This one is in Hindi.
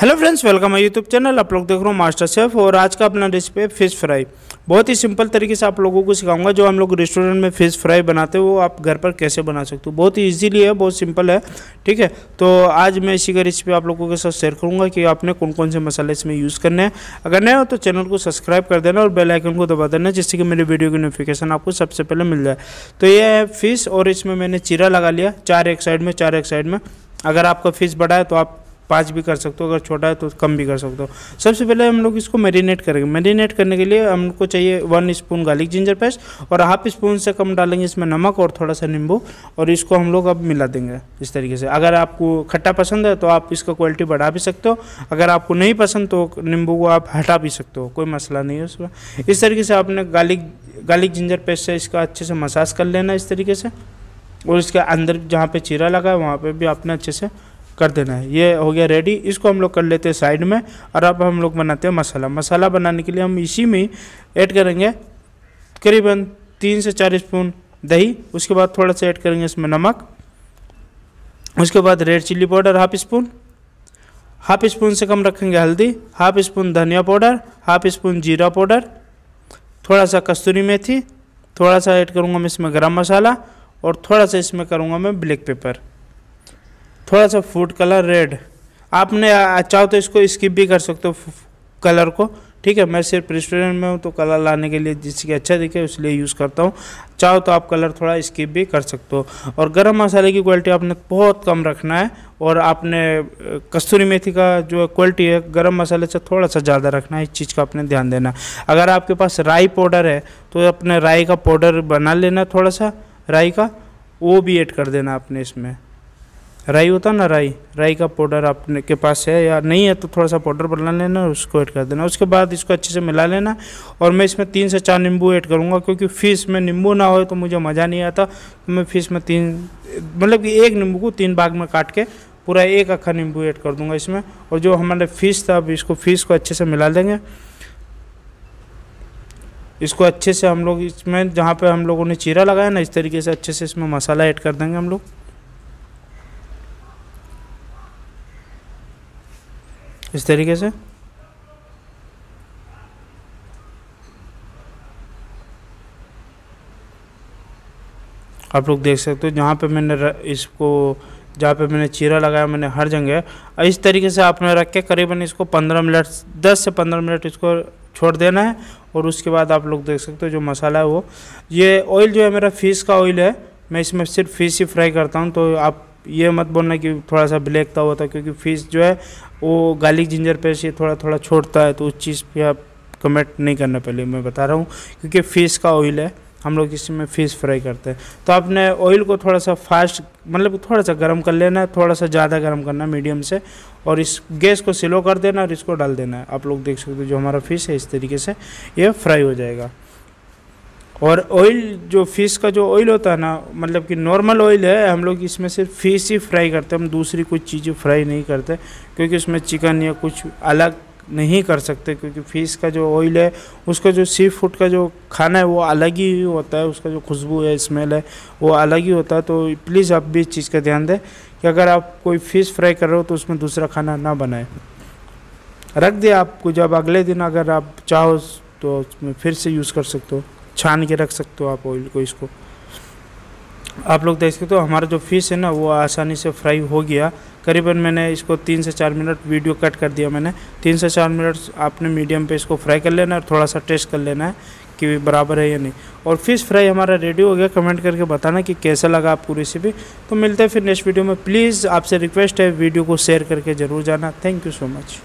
हेलो फ्रेंड्स वेलकम है यूट्यूब चैनल आप लोग देख रहे हो मास्टर शेफ और आज का अपना रेसिपी है फिश फ्राई बहुत ही सिंपल तरीके से आप लोगों को सिखाऊंगा जो हम लोग रेस्टोरेंट में फिश फ्राई बनाते हो वो आप घर पर कैसे बना सकते हो बहुत ही इजीली है बहुत सिंपल है ठीक है तो आज मैं इसी का रेसिपी आप लोगों के साथ शेयर करूँगा कि आपने कौन कौन से मसाले इसमें यूज़ करने हैं अगर नए हो तो चैनल को सब्सक्राइब कर देना और बेलाइकन को दबा देना जिससे कि मेरी वीडियो की नोटिफिकेशन आपको सबसे पहले मिल जाए तो यह है फिश और इसमें मैंने चीरा लगा लिया चार एक साइड में चार एक साइड में अगर आपका फिश बड़ा है तो आप पाँच भी कर सकते हो अगर छोटा है तो कम भी कर सकते हो सबसे पहले हम लोग इसको मैरिनेट करेंगे मैरिनेट करने के लिए हमको चाहिए one spoon garlic ginger paste और हाफ स्पून से कम डालेंगे इसमें नमक और थोड़ा सा नींबू और इसको हम लोग अब मिला देंगे इस तरीके से अगर आपको खट्टा पसंद है तो आप इसका क्वालिटी बढ़ा भी सकते हो अगर आपको नहीं पसंद तो नींबू को आप हटा भी सकते हो कोई मसला नहीं है उसमें इस तरीके से आपने गार्लिक गार्लिक जिंजर पेस्ट से इसका अच्छे से मसाज कर लेना इस तरीके से और इसके अंदर जहाँ पर चीरा लगा है वहाँ पर भी आपने अच्छे से कर देना है ये हो गया रेडी इसको हम लोग कर लेते हैं साइड में और अब हम लोग बनाते हैं मसाला मसाला बनाने के लिए हम इसी में ऐड करेंगे करीबन तीन से चार स्पून दही उसके बाद थोड़ा सा ऐड करेंगे इसमें नमक उसके बाद red chilli powder half spoon half spoon से कम रखेंगे हल्दी हाफ स्पून धनिया पाउडर हाफ स्पून जीरा पाउडर थोड़ा सा कस्तूरी मेथी थोड़ा सा ऐड करूँगा मैं इसमें गरम मसाला और थोड़ा सा इसमें करूँगा मैं ब्लैक पेपर थोड़ा सा फूड कलर रेड आपने चाहो तो इसको स्किप भी कर सकते हो कलर को ठीक है मैं सिर्फ रेस्टोरेंट में हूँ तो कलर लाने के लिए जिससे कि अच्छा दिखे उसलिए यूज़ करता हूँ चाहो तो आप कलर थोड़ा स्किप भी कर सकते हो और गरम मसाले की क्वालिटी आपने बहुत कम रखना है और आपने कस्तूरी मेथी का जो क्वालिटी है गरम मसाले से थोड़ा सा ज़्यादा रखना है इस चीज़ का आपने ध्यान देना अगर आपके पास राई पाउडर है तो अपने राई का पाउडर बना लेना थोड़ा सा राई का वो भी ऐड कर देना आपने इसमें राई होता ना राई राई का पाउडर आपने के पास है या नहीं है तो थोड़ा सा पाउडर बना लेना उसको ऐड कर देना उसके बाद इसको अच्छे से मिला लेना और मैं इसमें तीन से चार नींबू ऐड करूँगा क्योंकि फिश में नींबू ना हो तो मुझे मज़ा नहीं आता तो मैं फिश में तीन मतलब कि एक नींबू को तीन भाग में काट के पूरा एक अखा नींबू ऐड कर दूंगा इसमें और जो हमारे फिश था अब इसको फिश को अच्छे से मिला देंगे इसको अच्छे से हम लोग इसमें जहाँ पे हम लोगों ने चीरा लगाया ना इस तरीके से अच्छे से इसमें मसाला ऐड कर देंगे हम लोग इस तरीके से आप लोग देख सकते हो जहाँ पे मैंने इसको जहाँ पे मैंने चीरा लगाया मैंने हर जगह इस तरीके से आपने रख के करीबन इसको 15 मिनट 10 से 15 मिनट इसको छोड़ देना है और उसके बाद आप लोग देख सकते हो जो मसाला है वो ये ऑयल जो है मेरा फ़िश का ऑयल है मैं इसमें सिर्फ फ़िश ही फ्राई करता हूँ तो आप ये मत बोलना कि थोड़ा सा ब्लैक था होता है क्योंकि फिश जो है वो गार्लिक जिंजर पेस्ट ये थोड़ा थोड़ा छोड़ता है तो उस चीज़ पे आप कमेंट नहीं करना पहले मैं बता रहा हूँ क्योंकि फ़िश का ऑयल है हम लोग इसी में फ़िश फ्राई करते हैं तो आपने ऑयल को थोड़ा सा फास्ट मतलब थोड़ा सा गर्म कर लेना है थोड़ा सा ज़्यादा गर्म करना मीडियम से और इस गैस को स्लो कर देना और इसको डाल देना है आप लोग देख सकते हो जो हमारा फिश है इस तरीके से ये फ्राई हो जाएगा और ऑयल जो फ़िश का जो ऑयल होता है ना मतलब कि नॉर्मल ऑयल है हम लोग इसमें सिर्फ फ़िश ही फ्राई करते हैं हम दूसरी कुछ चीज़ें फ्राई नहीं करते क्योंकि उसमें चिकन या कुछ अलग नहीं कर सकते क्योंकि फ़िश का जो ऑयल है उसका जो सी फूड का जो खाना है वो अलग ही होता है उसका जो खुशबू है स्मेल है वो अलग ही होता है तो प्लीज़ आप भी इस चीज़ का ध्यान दें कि अगर आप कोई फ़िश फ्राई कर रहे हो तो उसमें दूसरा खाना ना बनाएं रख दे आपको जब अगले दिन अगर आप चाहो तो उसमें फिर से यूज़ कर सकते हो छान के रख सकते हो आप ऑयल को इसको आप लोग देख सकते हो हमारा जो फिश है ना वो आसानी से फ्राई हो गया करीबन मैंने इसको तीन से चार मिनट वीडियो कट कर दिया मैंने तीन से चार मिनट आपने मीडियम पे इसको फ्राई कर लेना है और थोड़ा सा टेस्ट कर लेना है कि बराबर है या नहीं और फिश फ्राई हमारा रेडी हो गया कमेंट करके बताना कि कैसा लगा आपको रेसिपी तो मिलते हैं फिर नेक्स्ट वीडियो में प्लीज़ आपसे रिक्वेस्ट है वीडियो को शेयर करके ज़रूर जाना थैंक यू सो मच